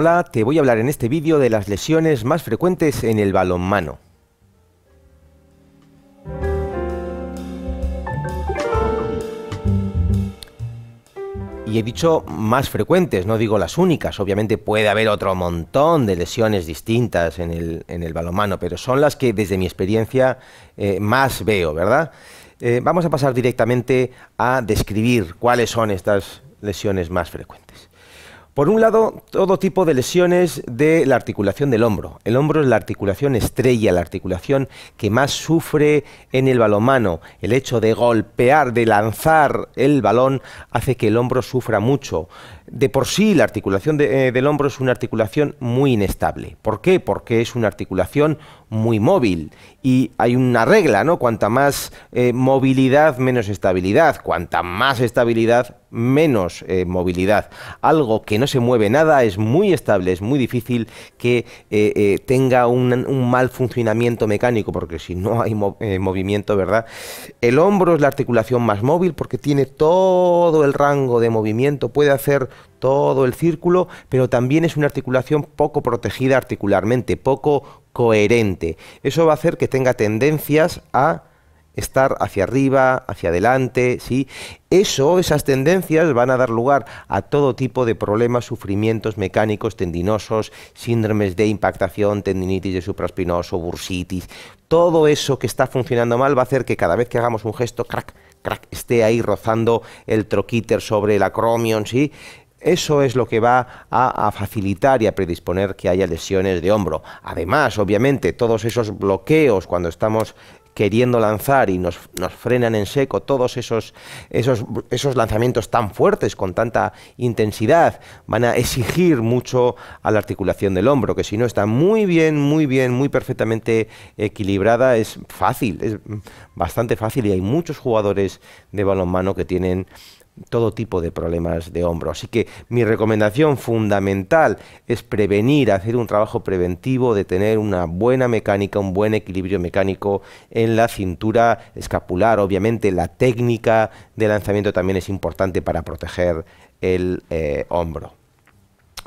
Hola, te voy a hablar en este vídeo de las lesiones más frecuentes en el balonmano. Y he dicho más frecuentes, no digo las únicas, obviamente puede haber otro montón de lesiones distintas en el, balonmano, pero son las que desde mi experiencia eh, más veo, ¿verdad? Eh, vamos a pasar directamente a describir cuáles son estas lesiones más frecuentes. Por un lado, todo tipo de lesiones de la articulación del hombro. El hombro es la articulación estrella, la articulación que más sufre en el balonmano. El hecho de golpear, de lanzar el balón, hace que el hombro sufra mucho. De por sí, la articulación eh, del hombro es una articulación muy inestable. ¿Por qué? Porque es una articulación muy móvil. Y hay una regla, ¿no? Cuanta más eh, movilidad, menos estabilidad. Cuanta más estabilidad, menos eh, movilidad. Algo que no se mueve nada, es muy estable, es muy difícil que eh, eh, tenga un, mal funcionamiento mecánico, porque si no hay eh, movimiento, ¿verdad? El hombro es la articulación más móvil porque tiene todo el rango de movimiento, puede hacer todo el círculo, pero también es una articulación poco protegida articularmente, poco coherente. Eso va a hacer que tenga tendencias a estar hacia arriba, hacia adelante, ¿sí? Eso, esas tendencias van a dar lugar a todo tipo de problemas, sufrimientos mecánicos tendinosos, síndromes de impactación, tendinitis de supraespinoso, bursitis. Todo eso que está funcionando mal va a hacer que cada vez que hagamos un gesto, crack, crack, esté ahí rozando el troquíter sobre el acromion, ¿sí? Eso es lo que va a, facilitar y a predisponer que haya lesiones de hombro. Además, obviamente, todos esos bloqueos cuando estamos queriendo lanzar y nos, frenan en seco todos esos, esos, esos lanzamientos tan fuertes, con tanta intensidad, van a exigir mucho a la articulación del hombro, que si no está muy bien, muy bien, muy perfectamente equilibrada, es fácil, es bastante fácil y hay muchos jugadores de balonmano que tienen todo tipo de problemas de hombro. Así que mi recomendación fundamental es prevenir, hacer un trabajo preventivo, de tener una buena mecánica, un buen equilibrio mecánico en la cintura escapular. Obviamente la técnica de lanzamiento también es importante para proteger el eh, hombro.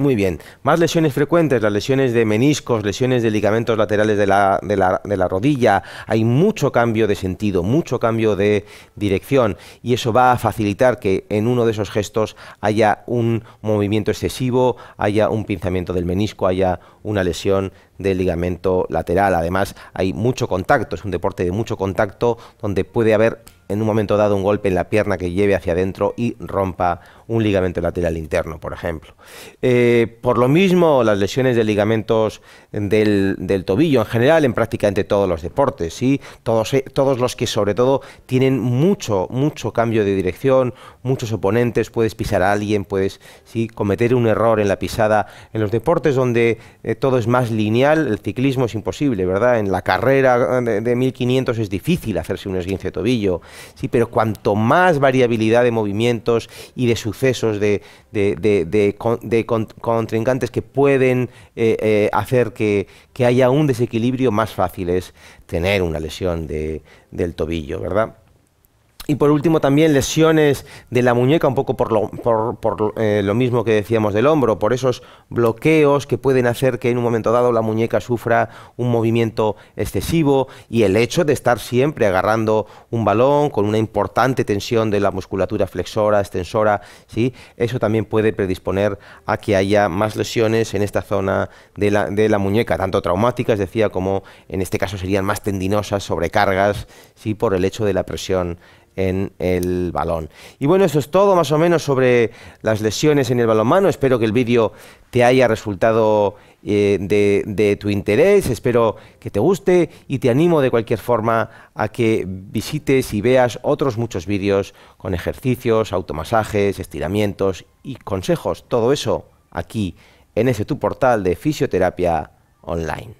Muy bien. Más lesiones frecuentes, las lesiones de meniscos, lesiones de ligamentos laterales de la, rodilla. Hay mucho cambio de sentido, mucho cambio de dirección y eso va a facilitar que en uno de esos gestos haya un movimiento excesivo, haya un pinzamiento del menisco, haya una lesión del ligamento lateral. Además, hay mucho contacto, es un deporte de mucho contacto donde puede haber en un momento dado un golpe en la pierna que lleve hacia adentro y rompa un ligamento lateral interno, por ejemplo. Eh, por lo mismo, las lesiones de ligamentos del, tobillo en general, en prácticamente todos los deportes, todos, eh, todos los que sobre todo tienen mucho, mucho cambio de dirección, muchos oponentes, puedes pisar a alguien, puedes ¿sí? cometer un error en la pisada. En los deportes donde eh, todo es más lineal, el ciclismo es imposible, ¿verdad? En la carrera de, 1500 es difícil hacerse un esguince de tobillo, ¿sí? pero cuanto más variabilidad de movimientos y de sucesos, de, contrincantes que pueden eh, eh, hacer que, que, haya un desequilibrio más fácil es tener una lesión del tobillo, ¿verdad? Y por último también lesiones de la muñeca, un poco por, eh, lo, mismo que decíamos del hombro, por esos bloqueos que pueden hacer que en un momento dado la muñeca sufra un movimiento excesivo y el hecho de estar siempre agarrando un balón con una importante tensión de la musculatura flexora, extensora, ¿sí? eso también puede predisponer a que haya más lesiones en esta zona de la, de la muñeca, tanto traumáticas, decía, como en este caso serían más tendinosas, sobrecargas, ¿sí? por el hecho de la presión en el balón. Y bueno, eso es todo más o menos sobre las lesiones en el balonmano. Espero que el vídeo te haya resultado eh, de, de, tu interés, espero que te guste y te animo de cualquier forma a que visites y veas otros muchos vídeos con ejercicios, automasajes, estiramientos y consejos, todo eso aquí en ese tu portal de fisioterapia online.